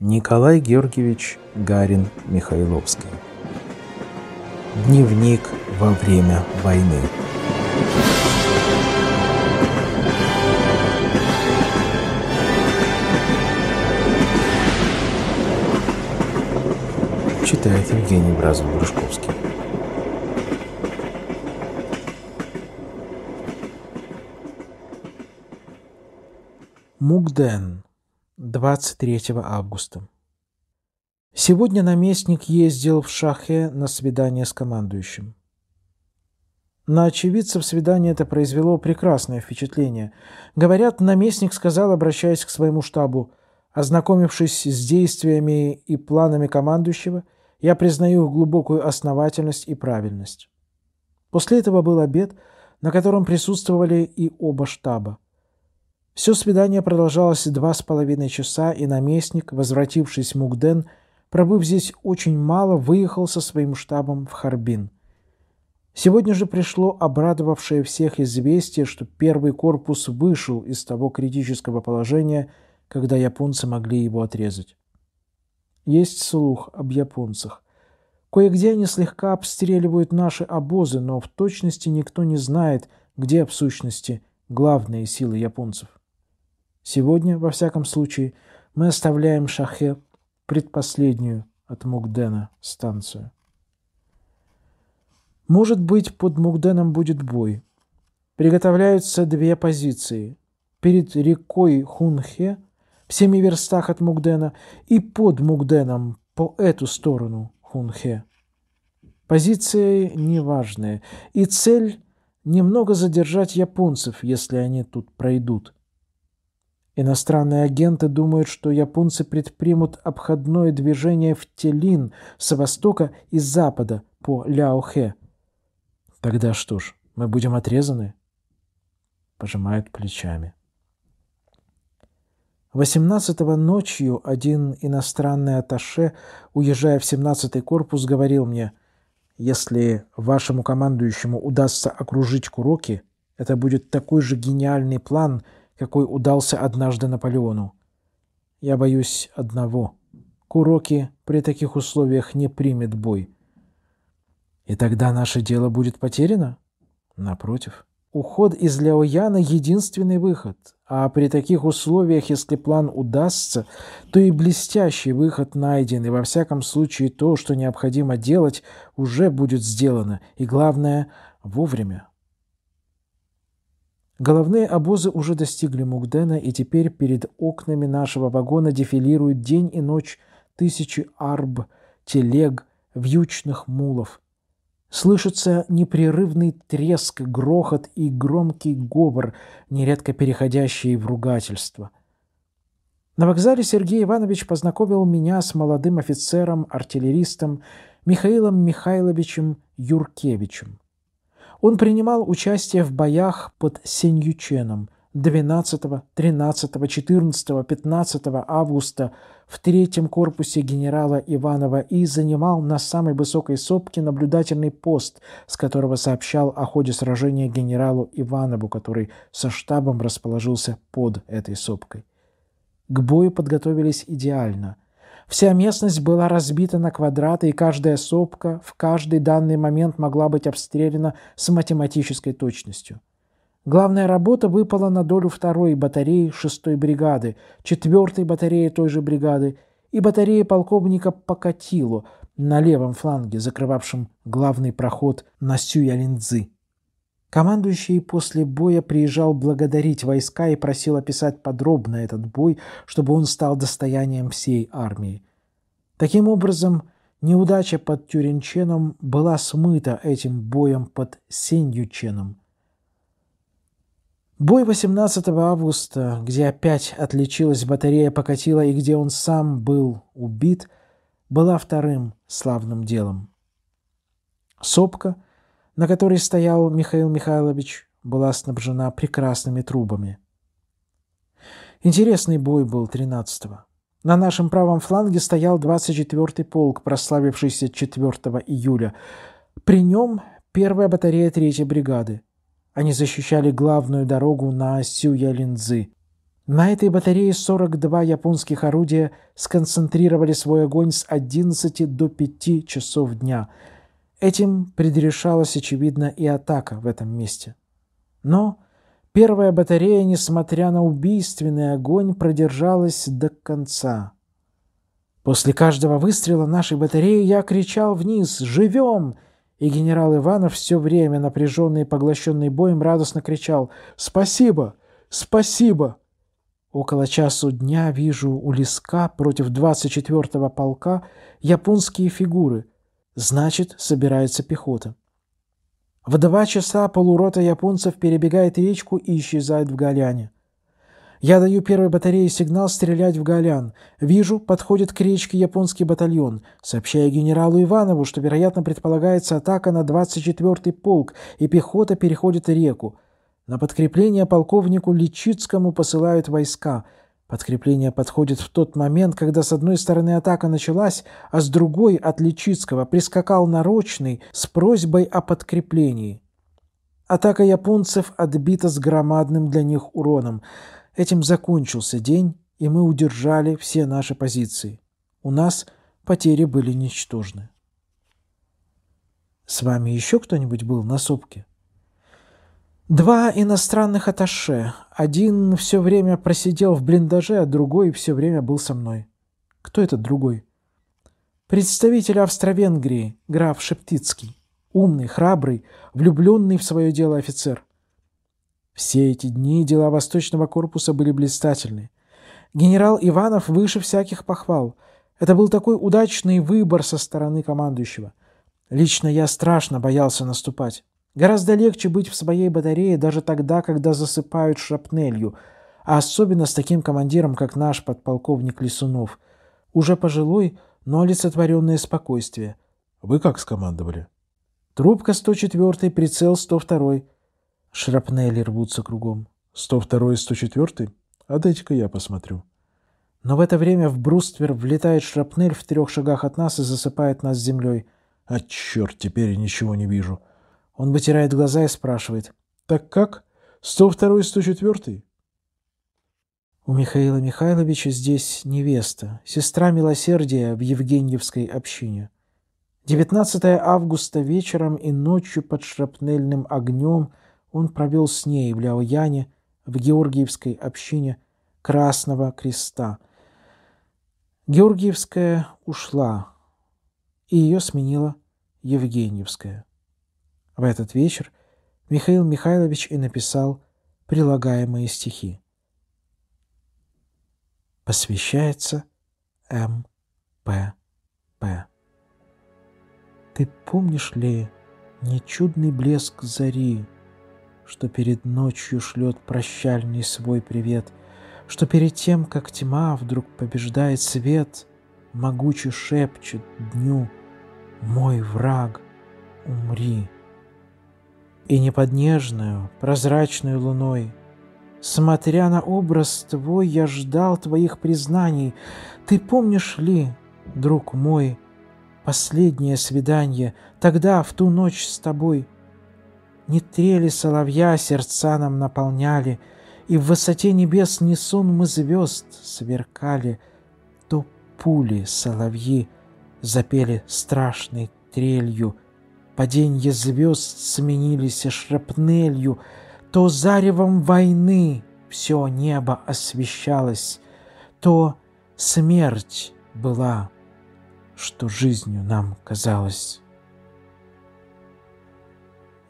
Николай Георгиевич Гарин Михайловский. Дневник во время войны. Читает Евгений Бразов-Грушковский. Мугден 23 августа. Сегодня наместник ездил в Шахе на свидание с командующим. На очевидцев свидание это произвело прекрасное впечатление. Говорят, наместник сказал, обращаясь к своему штабу, «Ознакомившись с действиями и планами командующего, я признаю их глубокую основательность и правильность». После этого был обед, на котором присутствовали и оба штаба. Все свидание продолжалось два с половиной часа, и наместник, возвратившись в Мугден, пробыв здесь очень мало, выехал со своим штабом в Харбин. Сегодня же пришло обрадовавшее всех известие, что первый корпус вышел из того критического положения, когда японцы могли его отрезать. Есть слух об японцах. Кое-где они слегка обстреливают наши обозы, но в точности никто не знает, где в сущности главные силы японцев. Сегодня, во всяком случае, мы оставляем Шахе предпоследнюю от Мукдена станцию. Может быть, под Мукденом будет бой. Приготовляются две позиции. Перед рекой Хунхе, в семи верстах от Мукдена, и под Мукденом, по эту сторону Хунхе. Позиции неважные, и цель – немного задержать японцев, если они тут пройдут. Иностранные агенты думают, что японцы предпримут обходное движение в Телин с востока и запада по Ляохе. Тогда что ж, мы будем отрезаны? Пожимают плечами. 18-го ночью один иностранный аташе, уезжая в 17-й корпус, говорил мне, «Если вашему командующему удастся окружить Куроки, это будет такой же гениальный план, какой удался однажды Наполеону. Я боюсь одного. Куроки при таких условиях не примет бой. И тогда наше дело будет потеряно? Напротив. Уход из Ляояна — единственный выход. А при таких условиях, если план удастся, то и блестящий выход найден, и во всяком случае то, что необходимо делать, уже будет сделано, и главное — вовремя. Головные обозы уже достигли Мугдена, и теперь перед окнами нашего вагона дефилируют день и ночь тысячи арб, телег, вьючных мулов. Слышится непрерывный треск, грохот и громкий говор, нередко переходящий в ругательство. На вокзале Сергей Иванович познакомил меня с молодым офицером-артиллеристом Михаилом Михайловичем Юркевичем. Он принимал участие в боях под Сеньюченом 12, 13, 14, 15 августа в третьем корпусе генерала Иванова и занимал на самой высокой сопке наблюдательный пост, с которого сообщал о ходе сражения генералу Иванову, который со штабом расположился под этой сопкой. К бою подготовились идеально – Вся местность была разбита на квадраты, и каждая сопка в каждый данный момент могла быть обстреляна с математической точностью. Главная работа выпала на долю второй батареи шестой бригады, четвертой батареи той же бригады и батареи полковника Покатило на левом фланге, закрывавшем главный проход на Сюялинзы. Командующий после боя приезжал благодарить войска и просил описать подробно этот бой, чтобы он стал достоянием всей армии. Таким образом, неудача под Тюринченом была смыта этим боем под Сеньюченом. Бой 18 августа, где опять отличилась батарея покатила и где он сам был убит, была вторым славным делом. Сопка – на которой стоял Михаил Михайлович, была снабжена прекрасными трубами. Интересный бой был 13-го. На нашем правом фланге стоял 24-й полк, прославившийся 4 июля. При нем первая батарея 3-й бригады. Они защищали главную дорогу на Сюя-Линзы. На этой батарее 42 японских орудия сконцентрировали свой огонь с 11 до 5 часов дня – Этим предрешалась, очевидно, и атака в этом месте. Но первая батарея, несмотря на убийственный огонь, продержалась до конца. После каждого выстрела нашей батареи я кричал вниз «Живем!» И генерал Иванов все время, напряженный и поглощенный боем, радостно кричал «Спасибо! Спасибо!» Около часу дня вижу у леска против 24-го полка японские фигуры – Значит, собирается пехота. В два часа полурота японцев перебегает речку и исчезает в галяне. Я даю первой батарее сигнал стрелять в галян, Вижу, подходит к речке японский батальон. Сообщаю генералу Иванову, что, вероятно, предполагается атака на 24-й полк, и пехота переходит реку. На подкрепление полковнику Личицкому посылают войска – Подкрепление подходит в тот момент, когда с одной стороны атака началась, а с другой от Личицкого прискакал Нарочный с просьбой о подкреплении. Атака японцев отбита с громадным для них уроном. Этим закончился день, и мы удержали все наши позиции. У нас потери были ничтожны. «С вами еще кто-нибудь был на сопке?» Два иностранных аташе. Один все время просидел в блиндаже, а другой все время был со мной. Кто этот другой? Представитель Австро-Венгрии, граф Шептицкий. Умный, храбрый, влюбленный в свое дело офицер. Все эти дни дела Восточного корпуса были блистательны. Генерал Иванов выше всяких похвал. Это был такой удачный выбор со стороны командующего. Лично я страшно боялся наступать. Гораздо легче быть в своей батарее даже тогда, когда засыпают шрапнелью, а особенно с таким командиром, как наш подполковник Лисунов. Уже пожилой, но олицетворенное спокойствие. «Вы как скомандовали?» «Трубка 104, прицел 102. Шрапнели рвутся кругом. 102 и 104? Отдайте-ка а я посмотрю». Но в это время в бруствер влетает шрапнель в трех шагах от нас и засыпает нас землей. «А черт, теперь я ничего не вижу!» Он вытирает глаза и спрашивает. «Так как? 102 и 104 У Михаила Михайловича здесь невеста, сестра милосердия в Евгеньевской общине. 19 августа вечером и ночью под шрапнельным огнем он провел с ней в Ляояне, в Георгиевской общине Красного Креста. Георгиевская ушла, и ее сменила Евгеньевская. В этот вечер Михаил Михайлович и написал прилагаемые стихи. Посвящается М.П.П. Ты помнишь ли нечудный блеск зари, Что перед ночью шлет прощальный свой привет, Что перед тем, как тьма вдруг побеждает свет, Могуче шепчет дню «Мой враг, умри!» и не под нежную, прозрачную луной. Смотря на образ твой, я ждал твоих признаний. Ты помнишь ли, друг мой, последнее свидание, тогда, в ту ночь с тобой? Не трели соловья сердца нам наполняли, и в высоте небес не сон мы звезд сверкали, то пули соловьи запели страшной трелью — Паденье звезд сменились шрапнелью, то заревом войны все небо освещалось, то смерть была, что жизнью нам казалось.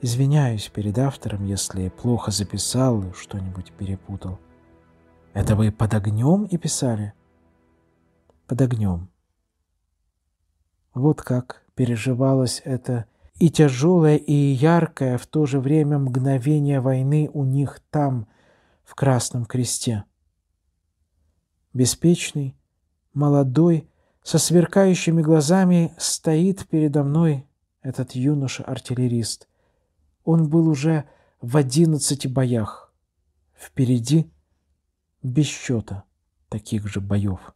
Извиняюсь перед автором, если плохо записал и что-нибудь перепутал. Это вы под огнем и писали? Под огнем. Вот как переживалось это и тяжелое и яркое в то же время мгновение войны у них там, в Красном Кресте. Беспечный, молодой, со сверкающими глазами стоит передо мной этот юноша-артиллерист. Он был уже в одиннадцати боях. Впереди без счета таких же боев.